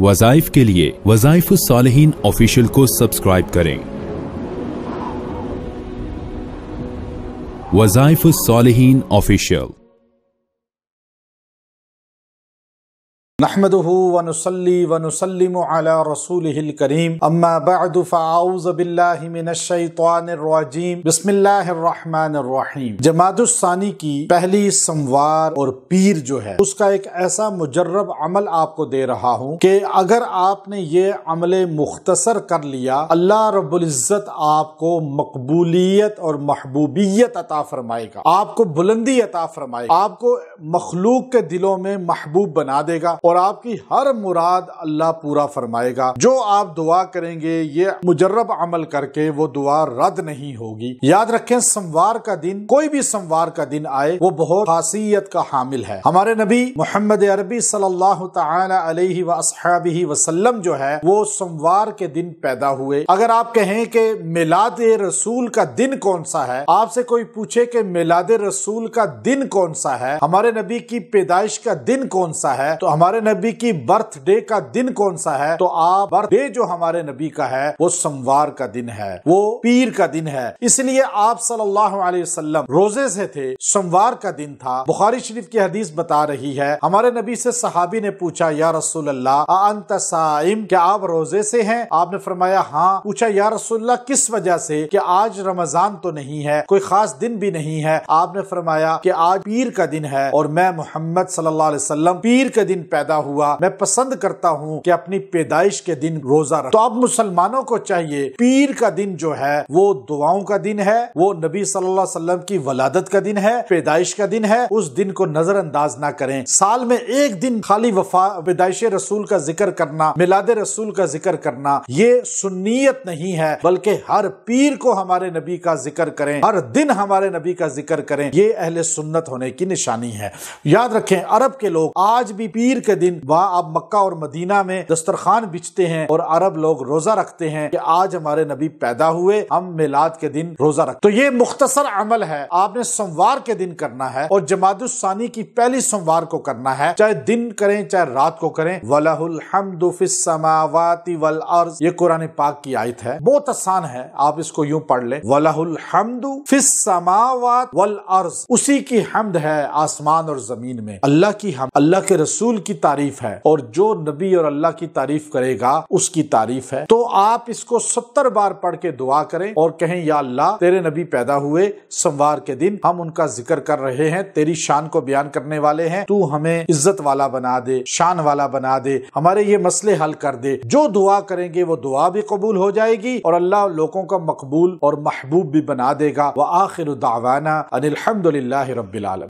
वजाइफ के लिए वजाइफ सालहीन ऑफिशियल को सब्सक्राइब करें वजाइफ सालहीन ऑफिशियल नहमद वनसली वनसलम रसूलकरीम अम्मा बदफ़ाउज़बिल्लाशैतवानरजीम बसमीम जमादुस्सानी की पहली समवार और पीर जो है उसका एक ऐसा मुजर्रब अमल आपको दे रहा हूँ कि अगर आपने ये अमल मुख्तसर कर लिया अल्लाह रबुल्ज़त आपको मकबूलियत और महबूबियत अता फरमाएगा आपको बुलंदी अता फरमाएगा आपको मखलूक के दिलों में महबूब बना देगा और आपकी हर मुराद अल्लाह पूरा फरमाएगा जो आप दुआ करेंगे ये मुजरब अमल करके वो दुआ रद्द नहीं होगी याद रखें सोमवार का दिन कोई भी सोमवार का दिन आए वो बहुत खासियत का हामिल है हमारे नबी मोहम्मद अरबी सल्लल्लाहु अलैहि वसल्लम जो है वो सोमवार के दिन पैदा हुए अगर आप कहें कि मिलाद रसूल का दिन कौन सा है आपसे कोई पूछे कि मिलाद रसूल का दिन कौन सा है हमारे नबी की पैदाइश का दिन कौन सा है तो हमारे हमारे नबी की बर्थडे का दिन कौन सा है तो आप बर्थडे जो हमारे नबी का है वो सोमवार का दिन है वो पीर का दिन है इसलिए आप सल्लल्लाहु अलैहि वसल्लम रोजे से थे सोमवार का दिन था बुखारी शरीफ की हदीस बता रही है हमारे नबी से सहाबी ने पूछा या रसूल अल्लाह साइम क्या आप रोजे से हैं आपने फरमाया हाँ पूछा या रसुल्ला किस वजह से कि आज रमजान तो नहीं है कोई खास दिन भी नहीं है आपने फरमाया कि आज पीर का दिन है और मैं मोहम्मद सल्लल्लाहु अलैहि वसल्लम पीर का दिन पैदा पैदा हुआ मैं पसंद करता हूँ कि अपनी पैदाइश के दिन रोजा रख तो अब मुसलमानों को चाहिए पीर का दिन जो है वो दुआओं का दिन है वो नबी सल्लाम की वलादत का दिन है पैदाइश का दिन है उस दिन को नजरअंदाज ना करें साल में एक दिन खाली वफा पैदाइश रसूल का जिक्र करना मिलाद रसूल का जिक्र करना ये सुन्नीत नहीं है बल्कि हर पीर को हमारे नबी का जिक्र करें हर दिन हमारे नबी का जिक्र करें ये अहले सुन्नत होने की निशानी है याद रखें अरब के लोग आज भी पीर के दिन वहाँ आप मक्का और मदीना में दस्तरखान बिछते हैं और अरब लोग रोजा रखते हैं कि आज हमारे नबी पैदा हुए हम मिलाद के दिन रोजा रखते तो ये मुख्तसर अमल है आपने सोमवार के दिन करना है और जमातुसानी की पहली सोमवार को करना है चाहे दिन करें चाहे रात को करें वलाहमदुफिसमावाती वल अर्ज ये कुरान पाक की आयत है बहुत आसान है आप इसको यूं पढ़ ले फिस फिसमावात वल अर्ज उसी की हमद है आसमान और जमीन में अल्लाह की हम अल्लाह के रसूल की तारीफ है और जो नबी और अल्लाह की तारीफ करेगा उसकी तारीफ है तो आप इसको सत्तर बार पढ़ के दुआ करें और कहें या अल्लाह तेरे नबी पैदा हुए सोमवार के दिन हम उनका जिक्र कर रहे हैं तेरी शान को बयान करने वाले हैं तू हमें इज्जत वाला बना दे शान वाला बना दे हमारे ये मसले हल कर दे जो दुआ करेंगे वो दुआ भी कबूल हो जाएगी और अल्लाह लोगों का मकबूल और महबूब भी बना देगा वह आखिर दावाना अनिलहमदल रबीआलम